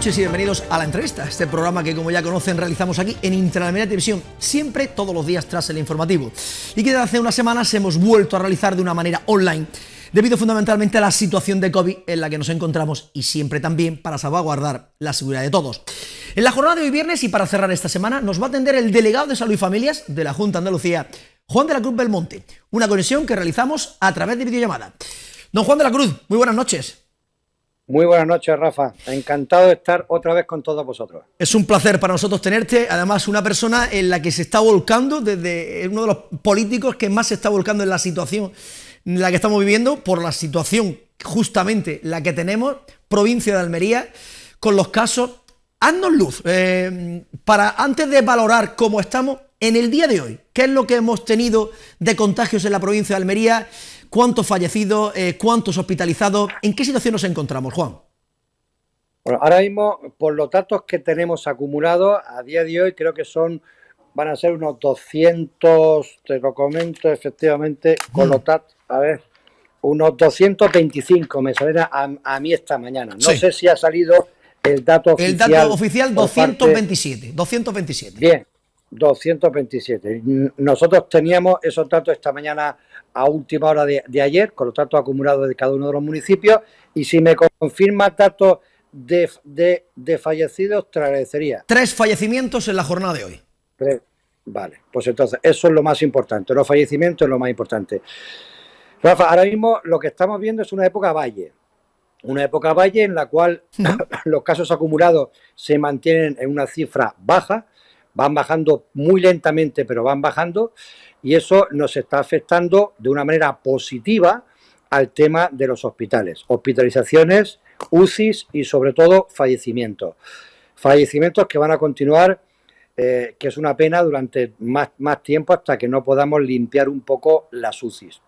noches y bienvenidos a La Entrevista, este programa que como ya conocen realizamos aquí en Interamérica Televisión, siempre todos los días tras el informativo. Y que desde hace unas semanas hemos vuelto a realizar de una manera online, debido fundamentalmente a la situación de COVID en la que nos encontramos y siempre también para salvaguardar la seguridad de todos. En la jornada de hoy viernes y para cerrar esta semana nos va a atender el delegado de Salud y Familias de la Junta Andalucía, Juan de la Cruz Belmonte, una conexión que realizamos a través de videollamada. Don Juan de la Cruz, muy buenas noches. Muy buenas noches, Rafa. Encantado de estar otra vez con todos vosotros. Es un placer para nosotros tenerte. Además, una persona en la que se está volcando desde uno de los políticos que más se está volcando en la situación en la que estamos viviendo, por la situación justamente la que tenemos, provincia de Almería, con los casos. Haznos luz. Eh, para antes de valorar cómo estamos, en el día de hoy, ¿qué es lo que hemos tenido de contagios en la provincia de Almería? ¿Cuántos fallecidos? Eh, ¿Cuántos hospitalizados? ¿En qué situación nos encontramos, Juan? Bueno, ahora mismo, por los datos que tenemos acumulados, a día de hoy creo que son, van a ser unos 200, te lo comento efectivamente, con los datos, a ver, unos 225 me salen a, mí esta mañana. No sé si ha salido el dato oficial. El dato oficial 227, 227. Bien. 227. Nosotros teníamos esos datos esta mañana a última hora de, ayer, con los datos acumulados de cada uno de los municipios, y si me confirma datos de, de, fallecidos, te agradecería. Tres fallecimientos en la jornada de hoy. Vale, pues entonces eso es lo más importante, los fallecimientos es lo más importante. Rafa, ahora mismo lo que estamos viendo es una época valle, una época valle en la cual los casos acumulados se mantienen en una cifra baja, van bajando muy lentamente, pero van bajando, y eso nos está afectando de una manera positiva al tema de los hospitales, hospitalizaciones, UCIs y sobre todo fallecimientos. Fallecimientos que van a continuar, eh, que es una pena durante más, tiempo hasta que no podamos limpiar un poco las UCIs.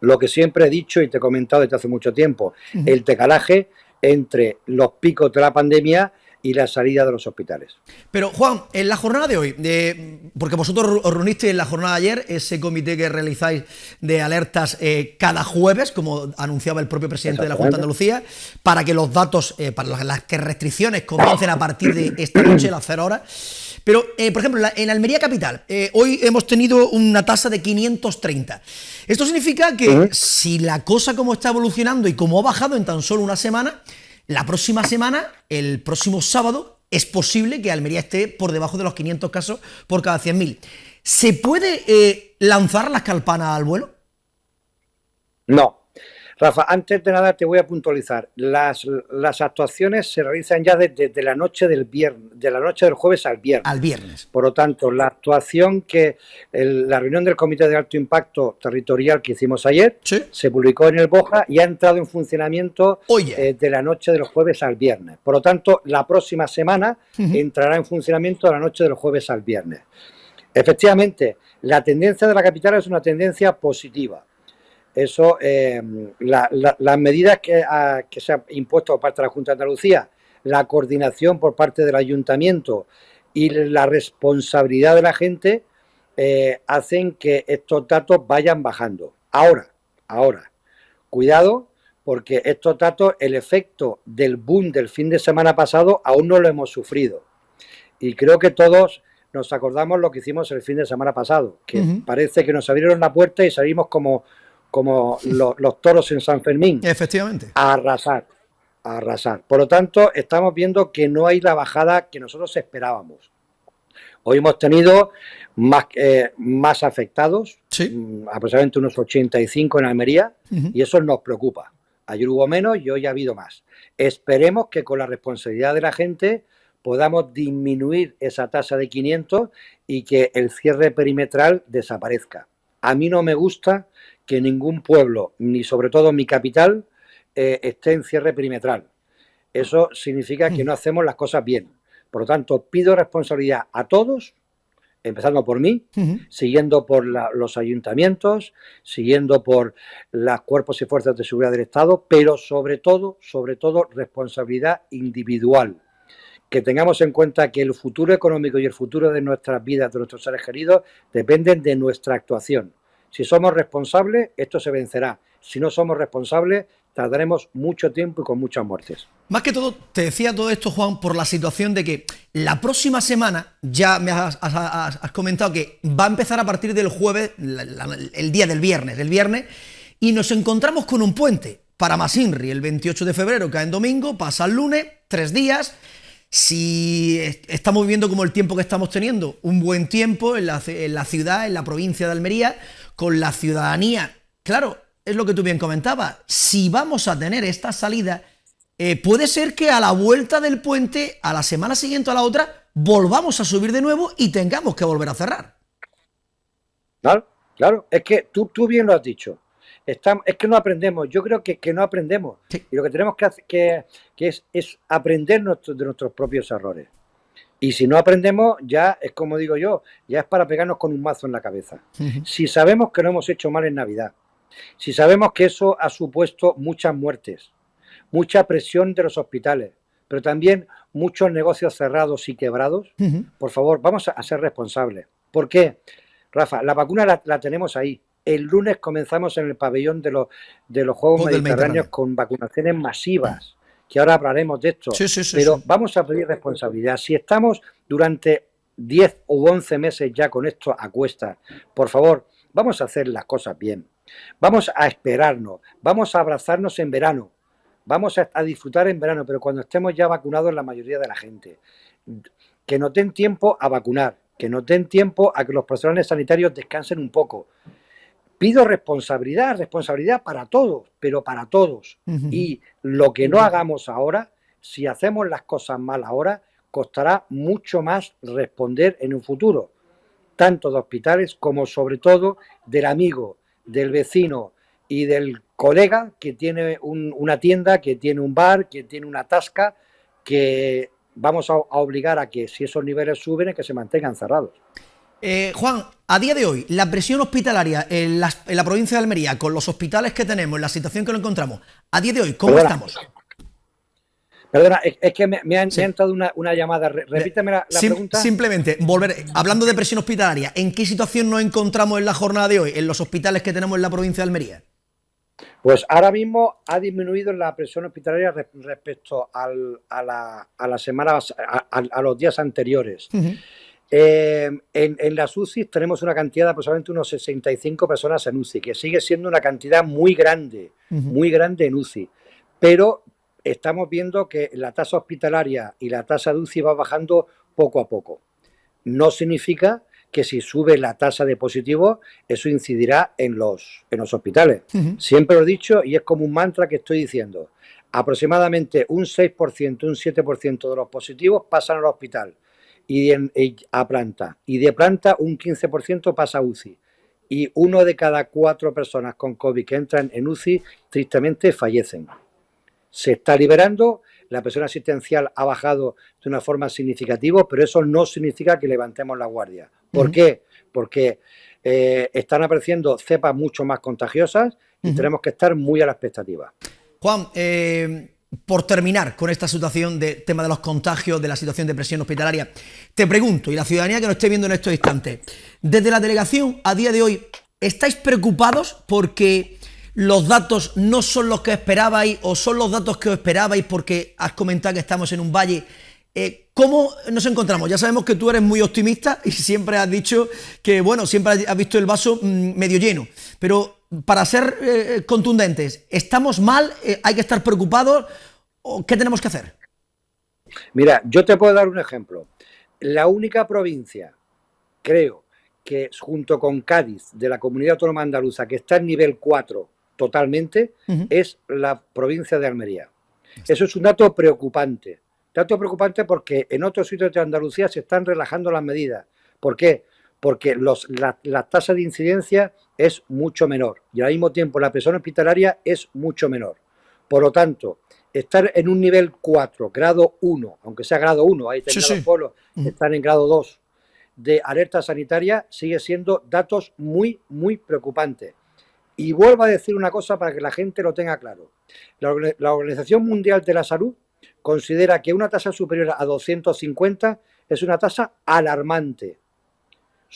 Lo que siempre he dicho y te he comentado desde hace mucho tiempo, el tecalaje entre los picos de la pandemia y la salida de los hospitales. Pero Juan, en la jornada de hoy, porque vosotros os reunisteis en la jornada de ayer, ese comité que realizáis de alertas eh, cada jueves, como anunciaba el propio presidente de la Junta de Andalucía, para que los datos, eh, para las que restricciones comiencen a partir de esta noche, las cero horas. Pero, eh, por ejemplo, en Almería Capital, hoy hemos tenido una tasa de 530. Esto significa que si la cosa como está evolucionando y como ha bajado en tan solo una semana, la próxima semana, el próximo sábado, es posible que Almería esté por debajo de los 500 casos por cada 100.000. ¿Se puede eh, lanzar las calpanas al vuelo? No, Rafa, antes de nada te voy a puntualizar. Las, actuaciones se realizan ya desde, la noche del viernes, de la noche del jueves al viernes. Por lo tanto, la actuación que la reunión del Comité de Alto Impacto Territorial que hicimos ayer se publicó en el Boja y ha entrado en funcionamiento eh, de la noche del jueves al viernes. Por lo tanto, la próxima semana entrará en funcionamiento de la noche del jueves al viernes. Efectivamente, la tendencia de la capital es una tendencia positiva eso, em, las medidas que, se han impuesto por parte de la Junta de Andalucía, la coordinación por parte del ayuntamiento y la responsabilidad de la gente eh, hacen que estos datos vayan bajando. Ahora, ahora, cuidado porque estos datos, el efecto del boom del fin de semana pasado, aún no lo hemos sufrido. Y creo que todos nos acordamos lo que hicimos el fin de semana pasado, que parece que nos abrieron la puerta y salimos como como los, toros en San Fermín. Efectivamente. A arrasar, arrasar. Por lo tanto, estamos viendo que no hay la bajada que nosotros esperábamos. Hoy hemos tenido más, eh, más afectados, mm, aproximadamente unos 85 en Almería, y eso nos preocupa. Ayer hubo menos y hoy ha habido más. Esperemos que con la responsabilidad de la gente podamos disminuir esa tasa de 500 y que el cierre perimetral desaparezca. A mí no me gusta que ningún pueblo, ni sobre todo mi capital, eh, esté en cierre perimetral. Eso significa que no hacemos las cosas bien. Por lo tanto, pido responsabilidad a todos, empezando por mí, siguiendo por los ayuntamientos, siguiendo por los cuerpos y fuerzas de seguridad del Estado, pero sobre todo, sobre todo, responsabilidad individual. Que tengamos en cuenta que el futuro económico y el futuro de nuestras vidas, de nuestros seres queridos, dependen de nuestra actuación. Si somos responsables, esto se vencerá. Si no somos responsables, tardaremos mucho tiempo y con muchas muertes. Más que todo, te decía todo esto, Juan, por la situación de que la próxima semana, ya me has, comentado que va a empezar a partir del jueves, el día del viernes, el viernes, y nos encontramos con un puente para Masinri, el 28 de febrero, cae en domingo, pasa el lunes, tres días. Si estamos viviendo como el tiempo que estamos teniendo, un buen tiempo en la, en la ciudad, en la provincia de Almería, con la ciudadanía. Claro, es lo que tú bien comentabas. Si vamos a tener esta salida, eh, puede ser que a la vuelta del puente, a la semana siguiente a la otra, volvamos a subir de nuevo y tengamos que volver a cerrar. Claro, claro. Es que tú, tú bien lo has dicho. Estamos, es que no aprendemos. Yo creo que, no aprendemos. Y lo que tenemos que hacer que, es, es aprender de nuestros propios errores. Y si no aprendemos, ya es como digo yo, ya es para pegarnos con un mazo en la cabeza. Si sabemos que no hemos hecho mal en Navidad, si sabemos que eso ha supuesto muchas muertes, mucha presión de los hospitales, pero también muchos negocios cerrados y quebrados, por favor, vamos a, ser responsables. ¿Por qué? Rafa, la vacuna la, tenemos ahí. El lunes comenzamos en el pabellón de los, de los Juegos Mediterráneos con vacunaciones masivas que ahora hablaremos de esto. pero vamos a pedir responsabilidad. Si estamos durante 10 u 11 meses ya con esto a cuesta, por favor, vamos a hacer las cosas bien. Vamos a esperarnos, vamos a abrazarnos en verano, vamos a, disfrutar en verano, pero cuando estemos ya vacunados la mayoría de la gente. Que no den tiempo a vacunar, que no den tiempo a que los profesionales sanitarios descansen un poco, pido responsabilidad, responsabilidad para todos, pero para todos. Y lo que no hagamos ahora, si hacemos las cosas mal ahora, costará mucho más responder en un futuro, tanto de hospitales como sobre todo del amigo, del vecino y del colega que tiene una tienda, que tiene un bar, que tiene una tasca, que vamos a, obligar a que si esos niveles suben, que se mantengan cerrados. Eh, Juan, a día de hoy, la presión hospitalaria en la, provincia de Almería, con los hospitales que tenemos, la situación que nos encontramos, a día de hoy, ¿cómo estamos? Perdona, es, que me, ha entrado una, llamada. Repíteme la, pregunta. Simplemente, volver, hablando de presión hospitalaria, ¿en qué situación nos encontramos en la jornada de hoy, en los hospitales que tenemos en la provincia de Almería? Pues ahora mismo ha disminuido la presión hospitalaria respecto a, la, semana, a, los días anteriores. Eh, en, en, las UCI tenemos una cantidad de aproximadamente unos 65 personas en UCI, que sigue siendo una cantidad muy grande, muy grande en UCI. Pero estamos viendo que la tasa hospitalaria y la tasa de UCI va bajando poco a poco. No significa que si sube la tasa de positivos, eso incidirá en los, en los hospitales. Siempre lo he dicho y es como un mantra que estoy diciendo. Aproximadamente un 6%, un 7% de los positivos pasan al hospital y, de, eh, a planta. Y de planta un 15% pasa a UCI. Y uno de cada cuatro personas con COVID que entran en UCI, tristemente, fallecen. Se está liberando, la presión asistencial ha bajado de una forma significativa, pero eso no significa que levantemos la guardia. ¿Por qué? Porque eh, están apareciendo cepas mucho más contagiosas y tenemos que estar muy a la expectativa. Juan, eh, por terminar con esta situación de tema de los contagios, de la situación de presión hospitalaria, te pregunto, y la ciudadanía que nos esté viendo en estos instantes, desde la delegación a día de hoy, ¿estáis preocupados porque los datos no son los que esperabais o son los datos que os esperabais porque has comentado que estamos en un valle? Eh, ¿Cómo nos encontramos? Ya sabemos que tú eres muy optimista y siempre has dicho que, bueno, siempre has visto el vaso mm, medio lleno, pero para ser eh, contundentes, ¿estamos mal? Eh, ¿Hay que estar preocupados? ¿Qué tenemos que hacer? Mira, yo te puedo dar un ejemplo. La única provincia, creo, que junto con Cádiz, de la comunidad autónoma andaluza, que está en nivel 4 totalmente, es la provincia de Almería. Eso es un dato preocupante. Dato preocupante porque en otros sitios de Andalucía se están relajando las medidas. ¿Por qué? porque la, tasa de incidencia es mucho menor y al mismo tiempo la presión hospitalaria es mucho menor. Por lo tanto, estar en un nivel 4, grado 1, aunque sea grado 1, ahí determinados los polos, mm. están en grado 2 de alerta sanitaria, sigue siendo datos muy, muy preocupantes. Y vuelvo a decir una cosa para que la gente lo tenga claro. La, la Organización Mundial de la Salud considera que una tasa superior a 250 es una tasa alarmante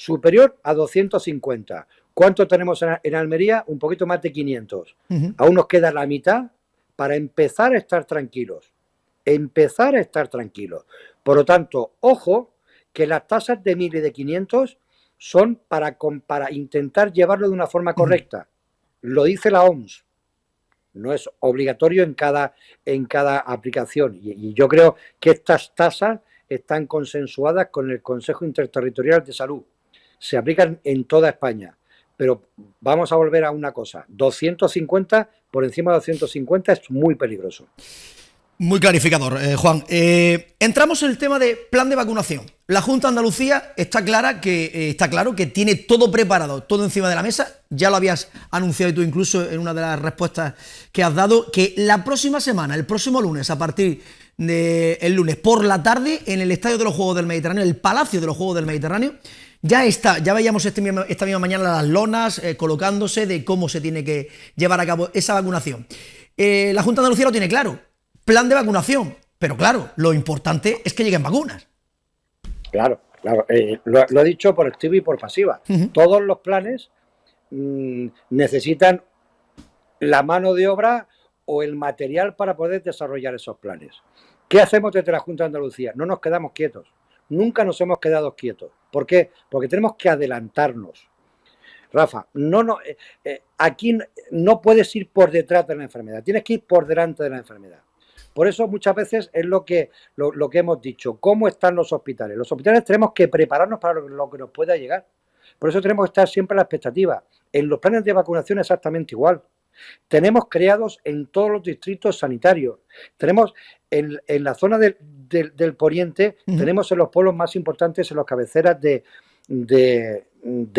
superior a 250. ¿Cuánto tenemos en, Almería? Un poquito más de 500. Aún nos queda la mitad para empezar a estar tranquilos. Empezar a estar tranquilos. Por lo tanto, ojo que las tasas de 1000 y de 500 son para, para intentar llevarlo de una forma correcta. Lo dice la OMS. No es obligatorio en cada, en cada aplicación. y yo creo que estas tasas están consensuadas con el Consejo Interterritorial de Salud se aplican en toda España. Pero vamos a volver a una cosa, 250 por encima de 250 es muy peligroso. Muy clarificador, eh, Juan. Eh, entramos en el tema de plan de vacunación. La Junta de Andalucía está clara que eh, está claro que tiene todo preparado, todo encima de la mesa. Ya lo habías anunciado tú incluso en una de las respuestas que has dado que la próxima semana, el próximo lunes, a partir del lunes por la tarde, en el Estadio de los Juegos del Mediterráneo, el Palacio de los Juegos del Mediterráneo, ya está, ya veíamos este esta misma mañana las lonas eh, colocándose de cómo se tiene que llevar a cabo esa vacunación. Eh, la Junta de Andalucía lo tiene claro, plan de vacunación, pero claro, lo importante es que lleguen vacunas. Claro, eh, lo, he dicho por activo y por pasiva. Todos los planes mm, necesitan la mano de obra o el material para poder desarrollar esos planes. ¿Qué hacemos desde la Junta de Andalucía? No nos quedamos quietos, nunca nos hemos quedado quietos ¿Por qué? Porque tenemos que adelantarnos. Rafa, no, no, eh, eh, aquí no, puedes ir por detrás de la enfermedad, tienes que ir por delante de la enfermedad. Por eso muchas veces es lo que, lo, que hemos dicho, cómo están los hospitales. Los hospitales tenemos que prepararnos para lo, lo que nos pueda llegar. Por eso tenemos que estar siempre a la expectativa. En los planes de vacunación exactamente igual. Tenemos creados en todos los distritos sanitarios. Tenemos en, la zona del, del, poniente, tenemos en los pueblos más importantes, en las cabeceras de, de,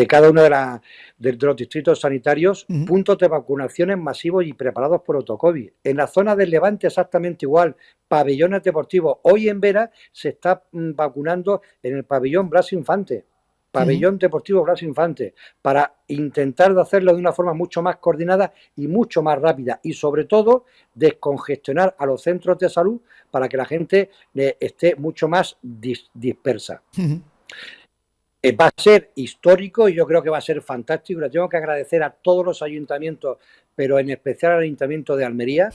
cada uno de, los distritos sanitarios, puntos de vacunaciones masivos y preparados por autocovid. En la zona del Levante exactamente igual, pabellones deportivos. Hoy en Vera se está mm, vacunando en el pabellón Blas Infante. Pabellón Deportivo Blas Infante, para intentar hacerlo de una forma mucho más coordinada y mucho más rápida y sobre todo descongestionar a los centros de salud para que la gente eh, esté mucho más dispersa. Eh, va a ser histórico y yo creo que va a ser fantástico. Le tengo que agradecer a todos los ayuntamientos, pero en especial al Ayuntamiento de Almería,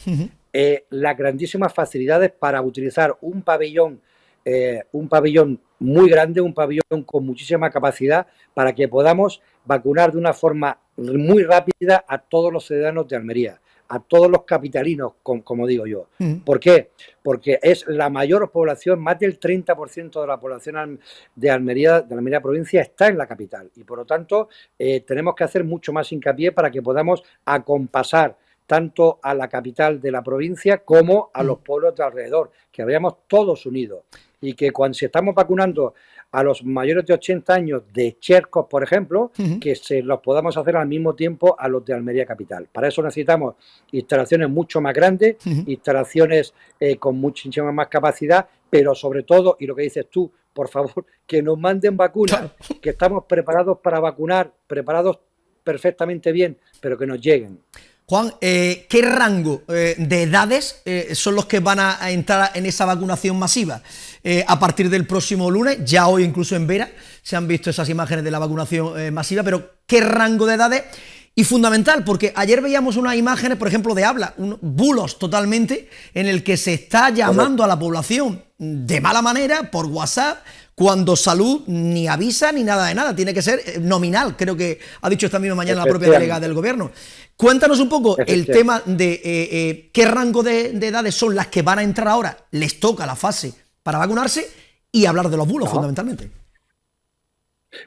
eh, las grandísimas facilidades para utilizar un pabellón eh, un pabellón muy grande, un pabellón con muchísima capacidad para que podamos vacunar de una forma muy rápida a todos los ciudadanos de Almería, a todos los capitalinos, como digo yo. Mm. ¿Por qué? Porque es la mayor población, más del 30% de la población de Almería, de la Almería provincia está en la capital y por lo tanto eh, tenemos que hacer mucho más hincapié para que podamos acompasar tanto a la capital de la provincia como a mm. los pueblos de alrededor, que habríamos todos unidos y que cuando estamos vacunando a los mayores de 80 años de Chercos, por ejemplo, que se los podamos hacer al mismo tiempo a los de Almería Capital. Para eso necesitamos instalaciones mucho más grandes, instalaciones eh, con muchísima más capacidad, pero sobre todo, y lo que dices tú, por favor, que nos manden vacunas, que estamos preparados para vacunar, preparados perfectamente bien, pero que nos lleguen. Juan, eh, ¿qué rango eh, de edades eh, son los que van a, entrar en esa vacunación masiva? a partir del próximo lunes, ya hoy incluso en Vera se han visto esas imágenes de la vacunación masiva, pero ¿qué rango de edades? Y fundamental, porque ayer veíamos unas imágenes, por ejemplo, de habla, un, bulos totalmente, en el que se está llamando a la población de mala manera por WhatsApp, cuando salud ni avisa ni nada de nada, tiene que ser eh, nominal, creo que ha dicho esta misma mañana la propia delegada del gobierno. Cuéntanos un poco el tema de eh, eh, qué rango de, edades son las que van a entrar ahora, les toca la fase para vacunarse y hablar de los bulos fundamentalmente.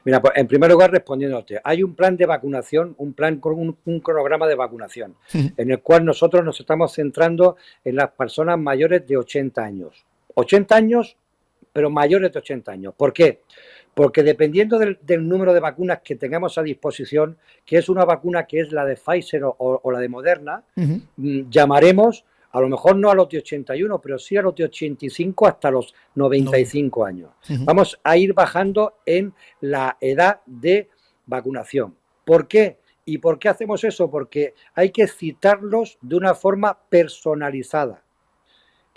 Mira, pues en primer lugar, respondiéndote, hay un plan de vacunación, un plan con un, cronograma de vacunación, en el cual nosotros nos estamos centrando en las personas mayores de 80 años. 80 años pero mayores de 80 años. ¿Por qué? Porque dependiendo del, número de vacunas que tengamos a disposición, que es una vacuna que es la de Pfizer o, la de Moderna, mm, llamaremos a lo mejor no a los de 81, pero sí a los de 85 hasta los 95 años. Vamos a ir bajando en la edad de vacunación. ¿Por qué? ¿Y por qué hacemos eso? Porque hay que citarlos de una forma personalizada.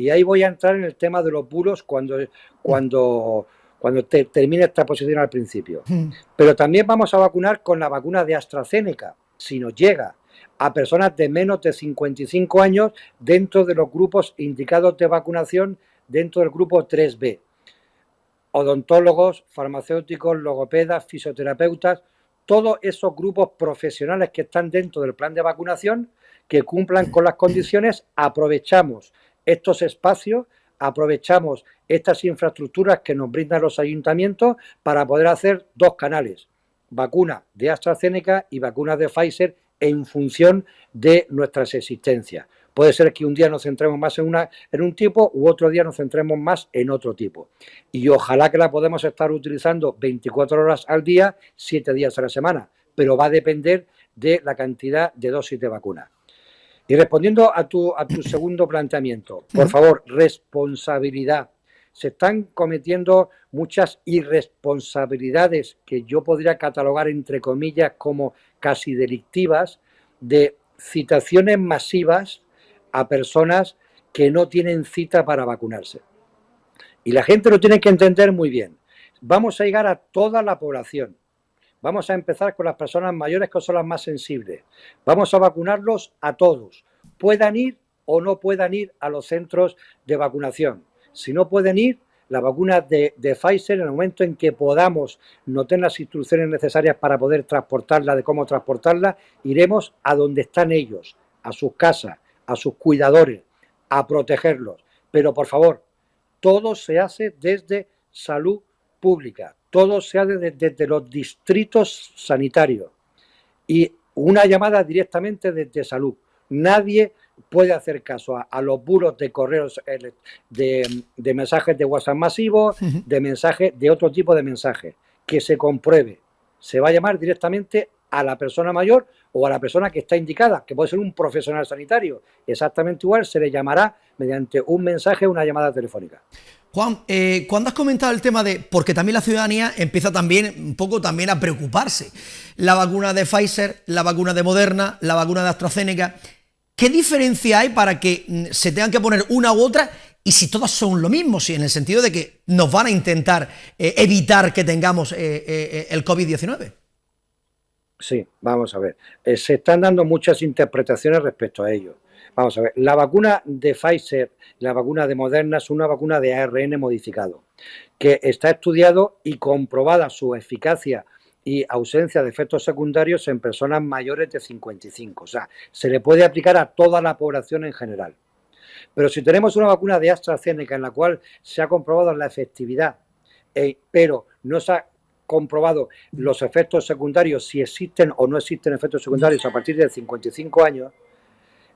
Y ahí voy a entrar en el tema de los bulos cuando, cuando, cuando termine esta posición al principio. Mm. Pero también vamos a vacunar con la vacuna de AstraZeneca, si nos llega, a personas de menos de 55 años dentro de los grupos indicados de vacunación dentro del grupo 3B. Odontólogos, farmacéuticos, logopedas, fisioterapeutas, todos esos grupos profesionales que están dentro del plan de vacunación que cumplan con las condiciones, aprovechamos estos espacios, aprovechamos estas infraestructuras que nos brindan los ayuntamientos para poder hacer dos canales, vacuna de AstraZeneca y vacunas de Pfizer en función de nuestras existencias. Puede ser que un día nos centremos más en, una, en un tipo u otro día nos centremos más en otro tipo. Y ojalá que la podamos estar utilizando 24 horas al día, 7 días a la semana, pero va a depender de la cantidad de dosis de vacunas. Y respondiendo a tu, a tu segundo planteamiento, por favor, responsabilidad. Se están cometiendo muchas irresponsabilidades que yo podría catalogar entre comillas como casi delictivas de citaciones masivas a personas que no tienen cita para vacunarse. Y la gente lo tiene que entender muy bien. Vamos a llegar a toda la población. Vamos a empezar con las personas mayores que son las más sensibles. Vamos a vacunarlos a todos, puedan ir o no puedan ir a los centros de vacunación. Si no pueden ir, la vacuna de, Pfizer en el momento en que podamos, no las instrucciones necesarias para poder transportarla, de cómo transportarla, iremos a donde están ellos, a sus casas, a sus cuidadores, a protegerlos. Pero por favor, todo se hace desde salud pública todo sea desde, los distritos sanitarios y una llamada directamente desde salud. Nadie puede hacer caso a, los buros de correos, de, de, mensajes de WhatsApp masivos, de mensajes, de otro tipo de mensajes. Que se compruebe. Se va a llamar directamente a la persona mayor o a la persona que está indicada, que puede ser un profesional sanitario. Exactamente igual se le llamará mediante un mensaje o una llamada telefónica. Juan, eh, cuando has comentado el tema de, porque también la ciudadanía empieza también un poco también a preocuparse, la vacuna de Pfizer, la vacuna de Moderna, la vacuna de AstraZeneca, ¿qué diferencia hay para que mm, se tengan que poner una u otra y si todas son lo mismo? Si en el sentido de que nos van a intentar eh, evitar que tengamos eh, el COVID-19. Sí, vamos a ver. Eh, se están dando muchas interpretaciones respecto a ello. Vamos a ver, la vacuna de Pfizer, la vacuna de Moderna es una vacuna de ARN modificado, que está estudiado y comprobada su eficacia y ausencia de efectos secundarios en personas mayores de 55. O sea, se le puede aplicar a toda la población en general. Pero si tenemos una vacuna de AstraZeneca en la cual se ha comprobado la efectividad, eh, pero no se ha comprobado los efectos secundarios, si existen o no existen efectos secundarios a partir de 55 años,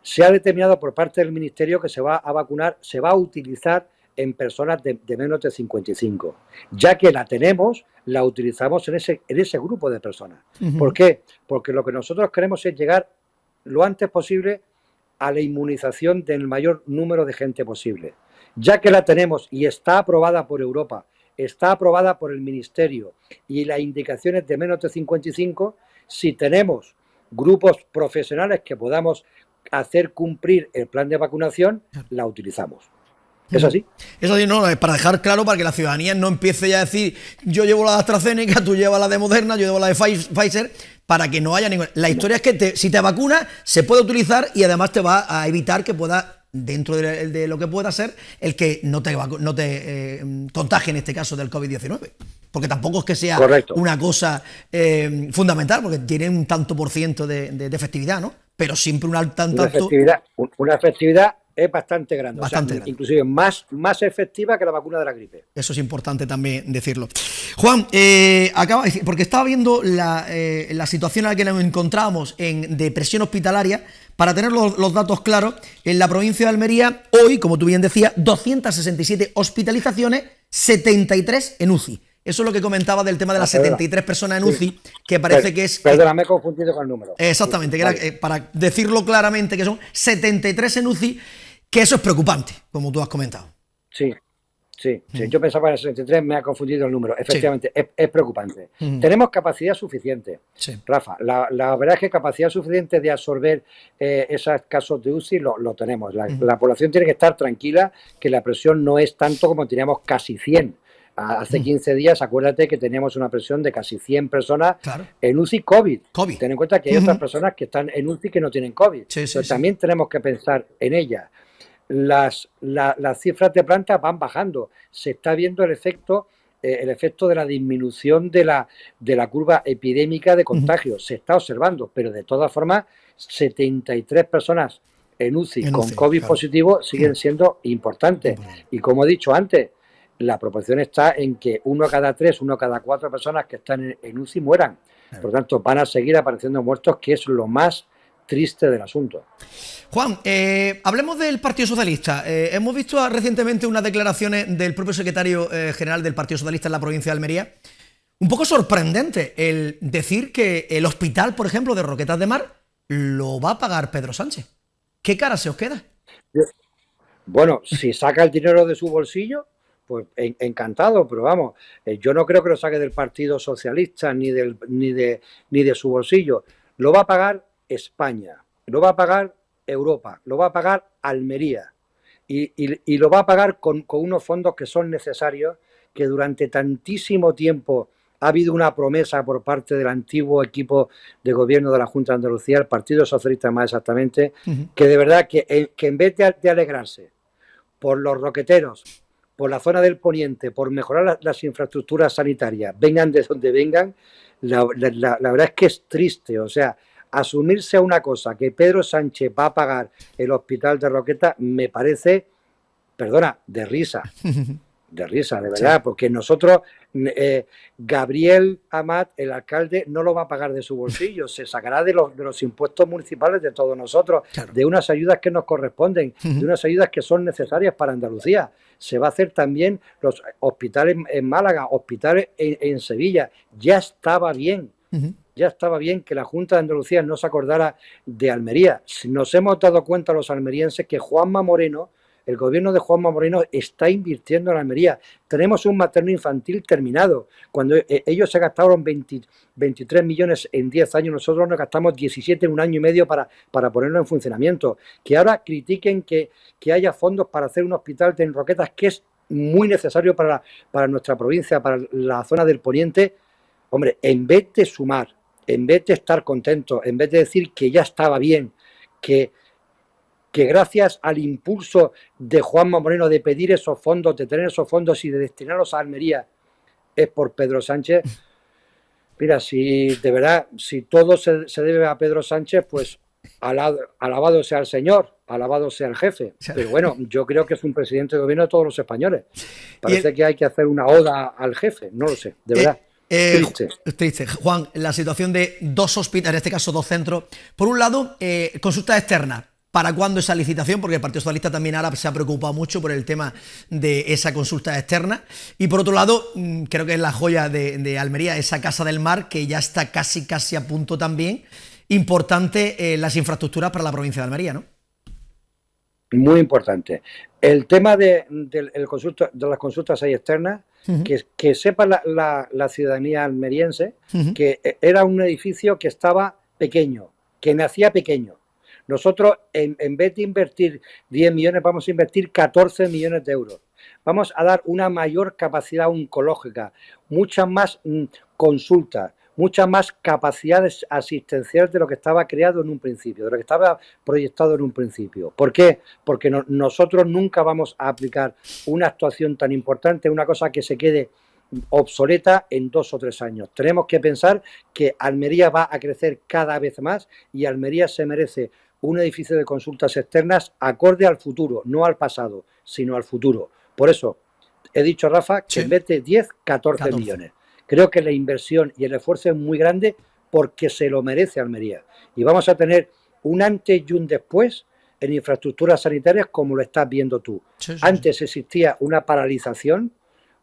se ha determinado por parte del Ministerio que se va a vacunar, se va a utilizar en personas de, menos de 55. Ya que la tenemos, la utilizamos en ese, en ese grupo de personas. ¿Por qué? Porque lo que nosotros queremos es llegar lo antes posible a la inmunización del mayor número de gente posible. Ya que la tenemos y está aprobada por Europa está aprobada por el Ministerio y las indicaciones de menos de 55, si tenemos grupos profesionales que podamos hacer cumplir el plan de vacunación, la utilizamos. ¿Es así? Es así, no, es para dejar claro, para que la ciudadanía no empiece ya a decir, yo llevo la de AstraZeneca, tú llevas la de Moderna, yo llevo la de Pfizer, para que no haya ninguna... La historia es que si te vacunas, se puede utilizar y además te va a evitar que pueda dentro de, lo que pueda ser, el que no te, eh, contagie en este caso del COVID-19. Porque tampoco es que sea una cosa eh, fundamental, porque tiene un tanto por ciento de, efectividad, ¿no? Pero siempre un tanto. Una efectividad, una efectividad es bastante grande. Bastante Inclusive más, más efectiva que la vacuna de la gripe. Eso es importante también decirlo. Juan, eh, acaba, porque estaba viendo la, eh, la situación en la que nos encontramos en depresión hospitalaria para tener los, datos claros, en la provincia de Almería, hoy, como tú bien decías, 267 hospitalizaciones, 73 en UCI. Eso es lo que comentaba del tema de las 73 ah, personas en UCI, que parece que es... Eh, Perdóname, me he confundido con el número. Exactamente, eh, para decirlo claramente, que son 73 en UCI, que eso es preocupante, como tú has comentado. Sí, Sí, mm. yo pensaba en el 63, me ha confundido el número. Efectivamente, es, preocupante. Mm. Tenemos capacidad suficiente, Rafa. La, verdad es que capacidad suficiente de absorber eh, esos casos de UCI lo, tenemos. Mm. La, población tiene que estar tranquila que la presión no es tanto como teníamos casi 100. Hace 15 días, acuérdate que teníamos una presión de casi 100 personas en UCI COVID. Ten en cuenta que hay otras personas que están en UCI que no tienen COVID. Pero también tenemos que pensar en ellas las, las cifras de plantas van bajando. Se está viendo el efecto eh, el efecto de la disminución de la, de la curva epidémica de contagios. Se está observando, pero de todas formas, 73 personas en UCI con COVID positivo siguen siendo importantes. Y como he dicho antes, la proporción está en que uno cada tres, uno cada cuatro personas que están en, en UCI mueran. Por lo tanto, van a seguir apareciendo muertos, que es lo más triste del asunto. Juan, eh, hablemos del Partido Socialista. Eh, hemos visto recientemente unas declaraciones del propio secretario eh, general del Partido Socialista en la provincia de Almería. Un poco sorprendente el decir que el hospital, por ejemplo, de Roquetas de Mar, lo va a pagar Pedro Sánchez. ¿Qué cara se os queda? Bueno, si saca el dinero de su bolsillo, pues encantado, pero vamos, yo no creo que lo saque del Partido Socialista ni ni ni de su bolsillo. Lo va a pagar España, lo va a pagar Europa, lo va a pagar Almería y, lo va a pagar con, unos fondos que son necesarios, que durante tantísimo tiempo ha habido una promesa por parte del antiguo equipo de gobierno de la Junta de Andalucía, el Partido Socialista más exactamente, que de verdad que, eh, en vez de, alegrarse por los roqueteros, por la zona del poniente, por mejorar las infraestructuras sanitarias, vengan de donde vengan, la, la, verdad es que es triste. O sea, asumirse a una cosa, que Pedro Sánchez va a pagar el hospital de Roqueta, me parece, perdona, de risa. De risa, de verdad, porque nosotros, eh, Gabriel Amat, el alcalde, no lo va a pagar de su bolsillo, se sacará de los, impuestos municipales de todos nosotros, de unas ayudas que nos corresponden, de unas ayudas que son necesarias para Andalucía. Se va a hacer también los hospitales en Málaga, hospitales en, Sevilla. Ya estaba bien ya estaba bien que la Junta de Andalucía no se acordara de Almería. Nos hemos dado cuenta los almerienses que Juanma Moreno, el gobierno de Juanma Moreno está invirtiendo en Almería. Tenemos un materno infantil terminado. Cuando eh, ellos se gastaron 23 millones en 10 años, nosotros nos gastamos 17 en un año y medio para, para ponerlo en funcionamiento. Que ahora critiquen que, que haya fondos para hacer un hospital de Roquetas, que es muy necesario para, para nuestra provincia, para la zona del poniente. Hombre, en vez de sumar en vez de estar contento, en vez de decir que ya estaba bien, que, que gracias al impulso de Juanma Moreno de pedir esos fondos, de tener esos fondos y de destinarlos a Almería, es por Pedro Sánchez. Mira, si de verdad, si todo se, debe a Pedro Sánchez, pues alabado sea el señor, alabado sea el jefe. Pero bueno, yo creo que es un presidente de gobierno de todos los españoles. Parece que hay que hacer una oda al jefe, no lo sé, de eh, verdad triste. Eh, Juan, la situación de dos hospitales, en este caso dos centros. Por un lado, consultas eh, consulta externa. ¿Para cuándo esa licitación? Porque el Partido Socialista también ahora se ha preocupado mucho por el tema de esa consulta externa. Y por otro lado, mm, creo que es la joya de, Almería, esa Casa del Mar, que ya está casi, casi a punto también. Importante eh, las infraestructuras para la provincia de Almería, ¿no? Muy importante. El tema de, de las consultas ahí externas que, sepa la, ciudadanía almeriense que era un edificio que estaba pequeño, que nacía pequeño. Nosotros, en, vez de invertir 10 millones, vamos a invertir 14 millones de euros. Vamos a dar una mayor capacidad oncológica, muchas más mm, consultas, muchas más capacidades asistenciales de lo que estaba creado en un principio, de lo que estaba proyectado en un principio. ¿Por qué? Porque nosotros nunca vamos a aplicar una actuación tan importante, una cosa que se quede obsoleta en dos o tres años. Tenemos que pensar que Almería va a crecer cada vez más y Almería se merece un edificio de consultas externas acorde al futuro, no al pasado, sino al futuro. Por eso, he dicho, Rafa, que invierte en vez 10, 14. millones. Creo que la inversión y el esfuerzo es muy grande porque se lo merece Almería. Y vamos a tener un antes y un después en infraestructuras sanitarias como lo estás viendo tú. Antes existía una paralización,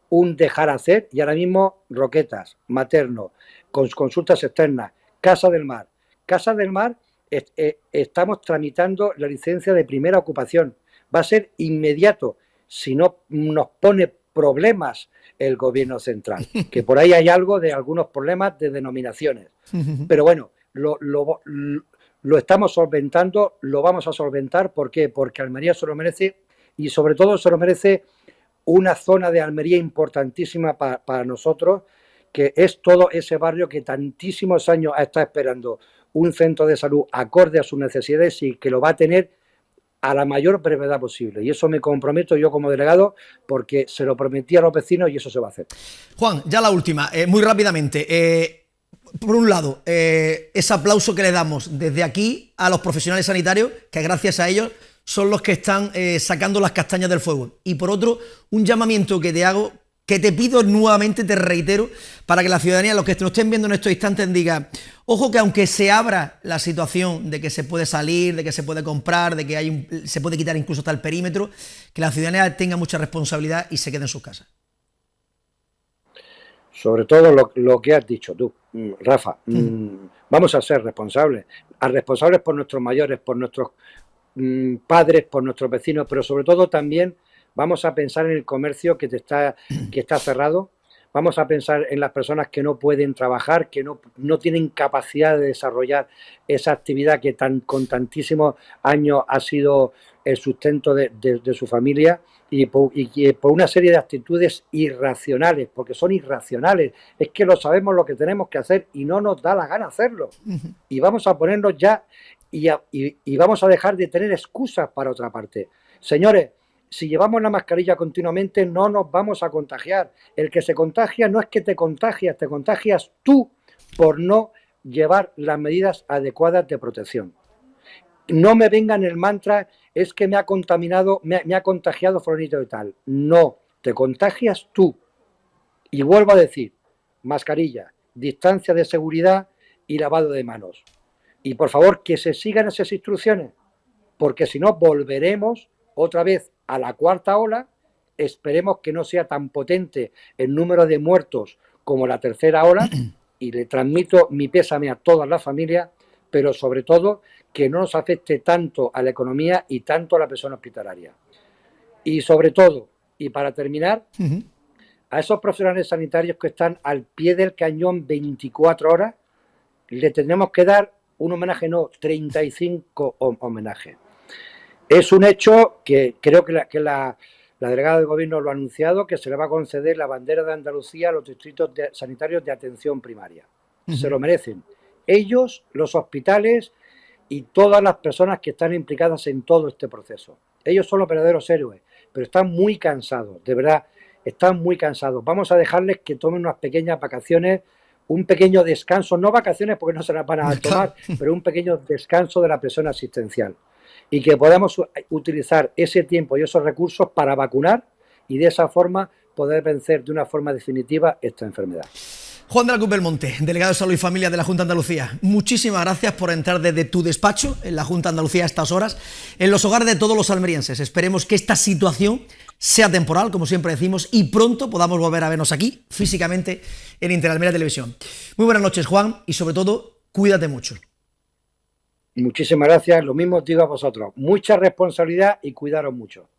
un dejar hacer y ahora mismo roquetas, materno, consultas externas, Casa del Mar. Casa del Mar eh, estamos tramitando la licencia de primera ocupación. Va a ser inmediato. Si no nos pone problemas el gobierno central. Que por ahí hay algo de algunos problemas de denominaciones. Pero bueno, lo, estamos solventando, lo vamos a solventar. ¿Por qué? Porque Almería se lo merece y sobre todo se lo merece una zona de Almería importantísima para, nosotros, que es todo ese barrio que tantísimos años ha estado esperando un centro de salud acorde a sus necesidades y que lo va a tener a la mayor brevedad posible. Y eso me comprometo yo como delegado porque se lo prometí a los vecinos y eso se va a hacer. Juan, ya la última, eh, muy rápidamente. Eh, por un lado, eh, ese aplauso que le damos desde aquí a los profesionales sanitarios, que gracias a ellos son los que están sacando las castañas del fuego. Y por otro, un llamamiento que te hago que te pido nuevamente, te reitero, para que la ciudadanía, los que nos estén viendo en estos instantes, diga, ojo que aunque se abra la situación de que se puede salir, de que se puede comprar, de que hay un, se puede quitar incluso hasta el perímetro, que la ciudadanía tenga mucha responsabilidad y se quede en sus casas. Sobre todo lo, que has dicho tú, mm, Rafa, mm. Mm, vamos a ser responsables, a responsables por nuestros mayores, por nuestros padres, por nuestros vecinos, pero sobre todo también vamos a pensar en el comercio que, te está, que está cerrado, vamos a pensar en las personas que no pueden trabajar, que no, tienen capacidad de desarrollar esa actividad que tan, con tantísimos años ha sido el sustento de, su familia y por, una serie de actitudes irracionales, porque son irracionales. Es que lo sabemos lo que tenemos que hacer y no nos da la gana hacerlo. Y vamos a ponernos ya y vamos a dejar de tener excusas para otra parte. Señores, si llevamos la mascarilla continuamente no nos vamos a contagiar. El que se contagia no es que te contagias, te contagias tú por no llevar las medidas adecuadas de protección. No me venga en el mantra, es que me ha contaminado, me, ha contagiado florito y tal. No, te contagias tú. Y vuelvo a decir, mascarilla, distancia de seguridad y lavado de manos. Y por favor, que se sigan esas instrucciones, porque si no, volveremos otra vez a la cuarta ola, esperemos que no sea tan potente el número de muertos como la tercera ola, y le transmito mi pésame a todas las familias, pero sobre todo que no nos afecte tanto a la economía y tanto a la persona hospitalaria. Y sobre todo, y para terminar, a esos profesionales sanitarios que están al pie del cañón 24 horas, le tendremos que dar un homenaje, no, 35 homenajes. Es un hecho que creo que la, delegada del gobierno lo ha anunciado, que se le va a conceder la bandera de Andalucía a los distritos sanitarios de atención primaria. Se lo merecen. Ellos, los hospitales y todas las personas que están implicadas en todo este proceso. Ellos son los verdaderos héroes, pero están muy cansados, de verdad, están muy cansados. Vamos a dejarles que tomen unas pequeñas vacaciones, un pequeño descanso, no vacaciones porque no se las van a tomar, pero un pequeño descanso de la persona asistencial y que podamos utilizar ese tiempo y esos recursos para vacunar y de esa forma poder vencer de una forma definitiva esta enfermedad. Juan de la Belmonte, delegado de Salud y Familia de la Junta de Andalucía, muchísimas gracias por entrar desde tu despacho en la Junta de Andalucía a estas horas, en los hogares de todos los almerienses. Esperemos que esta situación sea temporal, como siempre decimos, y pronto podamos volver a vernos aquí, físicamente, en Interalmería Televisión. Muy buenas noches, Juan, y sobre todo, cuídate mucho. Muchísimas gracias. Lo mismo digo a vosotros. Mucha responsabilidad y cuidaros mucho.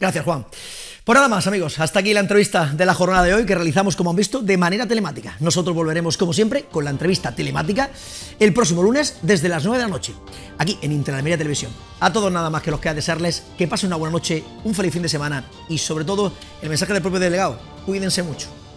Gracias, Juan. Por pues nada más, amigos, hasta aquí la entrevista de la jornada de hoy que realizamos, como han visto, de manera telemática. Nosotros volveremos, como siempre, con la entrevista telemática el próximo lunes desde las 9 de la noche, aquí en Interamérica Televisión. A todos nada más que los nos de desearles que pasen una buena noche, un feliz fin de semana y, sobre todo, el mensaje del propio delegado, cuídense mucho.